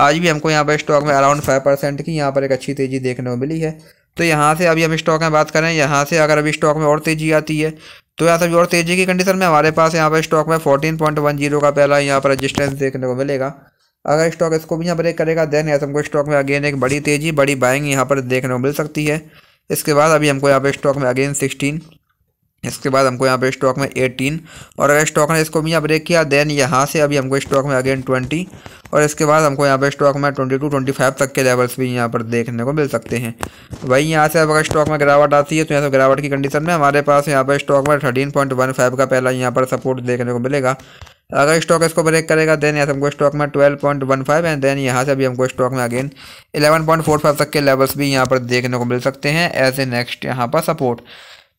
आज भी हमको यहाँ पर स्टॉक में अराउंड फाइव परसेंट की यहाँ पर एक अच्छी तेज़ी देखने को मिली है तो यहाँ से अभी हम स्टॉक में बात करें यहाँ से अगर अभी स्टॉक में और तेज़ी आती है तो यहाँ से तो और तेज़ी की कंडीशन में हमारे पास यहाँ पर स्टॉक में फोर्टीन पॉइंट वन जीरो का पहला यहाँ पर रजिस्टेंस देखने को मिलेगा अगर स्टॉक इसको भी यहाँ ब्रेक करेगा देन यहाँ तो हमको स्टॉक में अगेन एक बड़ी तेज़ी बड़ी बाइंग यहाँ पर देखने को मिल सकती है इसके बाद अभी हमको यहाँ पर स्टॉक में अगेन सिक्सटीन इसके बाद हमको यहाँ पे स्टॉक में एटीन और अगर स्टॉक ने इसको भी यहाँ ब्रेक किया देन यहाँ से अभी हमको स्टॉक में अगेन ट्वेंटी और इसके बाद हमको यहाँ पे स्टॉक में ट्वेंटी टू ट्वेंटी फाइव तक के लेवल्स भी यहाँ पर देखने को मिल सकते हैं वहीं यहाँ से अब अगर स्टॉक में गिरावट आती है तो यहाँ से गिरावट की कंडीशन में हमारे पास यहाँ पर स्टॉक में थर्टीन का पहला यहाँ पर सपोर्ट देखने को मिलेगा अगर स्टॉक इसको ब्रेक करेगा देन यहाँ से हमको स्टॉक में twelve point one five and then यहाँ से भी हमको स्टॉक में अगेन पॉइंट फोर फाइव तक के लेवल्स भी यहाँ पर देखने को मिल सकते हैं एज ए नेक्स्ट यहाँ पर सपोर्ट